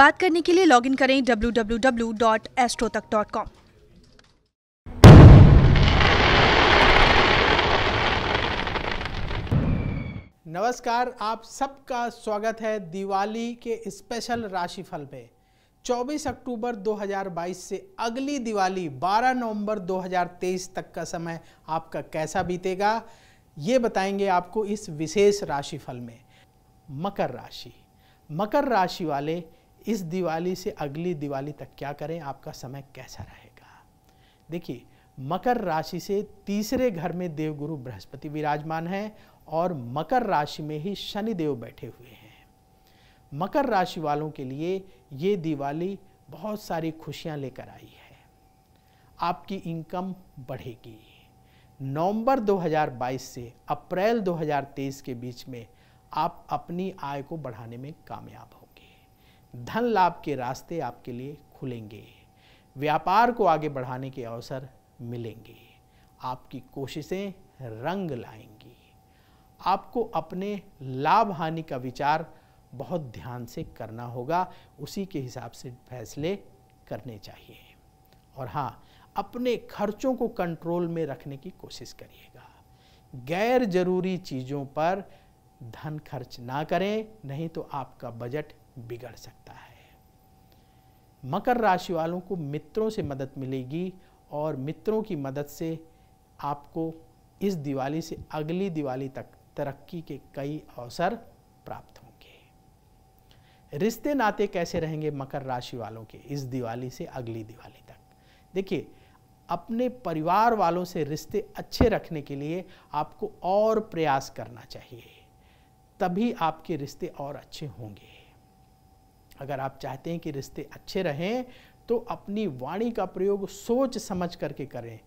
बात करने के लिए लॉगिन करें www.astrotak.com नमस्कार आप सबका स्वागत है दिवाली के स्पेशल राशिफल पे 24 अक्टूबर 2022 से अगली दिवाली 12 नवंबर 2023 तक का समय आपका कैसा बीतेगा ये बताएंगे आपको इस विशेष राशिफल में मकर राशि मकर राशि वाले इस दिवाली से अगली दिवाली तक क्या करें आपका समय कैसा रहेगा देखिए मकर राशि से तीसरे घर में देवगुरु बृहस्पति विराजमान हैं और मकर राशि में ही शनि देव बैठे हुए हैं मकर राशि वालों के लिए ये दिवाली बहुत सारी खुशियां लेकर आई है आपकी इनकम बढ़ेगी नवंबर 2022 से अप्रैल 2023 के बीच में आप अपनी आय को बढ़ाने में कामयाब होंगे धन लाभ के रास्ते आपके लिए खुलेंगे व्यापार को आगे बढ़ाने के अवसर मिलेंगे आपकी कोशिशें रंग लाएंगी आपको अपने लाभ हानि का विचार बहुत ध्यान से करना होगा उसी के हिसाब से फैसले करने चाहिए और हाँ अपने खर्चों को कंट्रोल में रखने की कोशिश करिएगा गैर जरूरी चीज़ों पर धन खर्च ना करें नहीं तो आपका बजट बिगड़ सकता है मकर राशि वालों को मित्रों से मदद मिलेगी और मित्रों की मदद से आपको इस दिवाली से अगली दिवाली तक तरक्की के कई अवसर प्राप्त होंगे रिश्ते नाते कैसे रहेंगे मकर राशि वालों के इस दिवाली से अगली दिवाली तक देखिए अपने परिवार वालों से रिश्ते अच्छे रखने के लिए आपको और प्रयास करना चाहिए तभी आपके रिश्ते और अच्छे होंगे अगर आप चाहते हैं कि रिश्ते अच्छे रहें तो अपनी वाणी का प्रयोग सोच समझ करके करें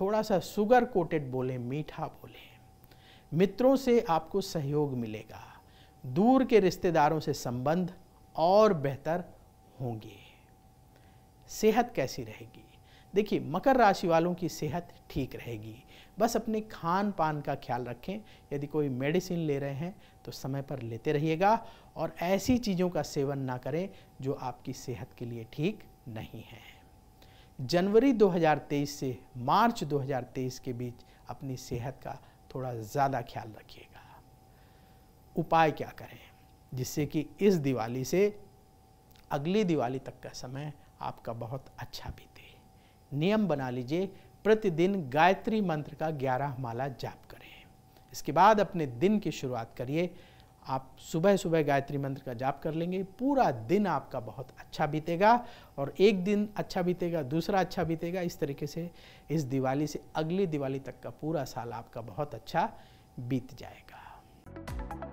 थोड़ा सा सुगर कोटेड बोलें मीठा बोलें मित्रों से आपको सहयोग मिलेगा दूर के रिश्तेदारों से संबंध और बेहतर होंगे सेहत कैसी रहेगी देखिए मकर राशि वालों की सेहत ठीक रहेगी बस अपने खान पान का ख्याल रखें यदि कोई मेडिसिन ले रहे हैं तो समय पर लेते रहिएगा और ऐसी चीज़ों का सेवन ना करें जो आपकी सेहत के लिए ठीक नहीं है जनवरी 2023 से मार्च 2023 के बीच अपनी सेहत का थोड़ा ज़्यादा ख्याल रखिएगा उपाय क्या करें जिससे कि इस दिवाली से अगली दिवाली तक का समय आपका बहुत अच्छा बीते नियम बना लीजिए प्रतिदिन गायत्री मंत्र का ग्यारह माला जाप करें इसके बाद अपने दिन की शुरुआत करिए आप सुबह सुबह गायत्री मंत्र का जाप कर लेंगे पूरा दिन आपका बहुत अच्छा बीतेगा और एक दिन अच्छा बीतेगा दूसरा अच्छा बीतेगा इस तरीके से इस दिवाली से अगली दिवाली तक का पूरा साल आपका बहुत अच्छा बीत जाएगा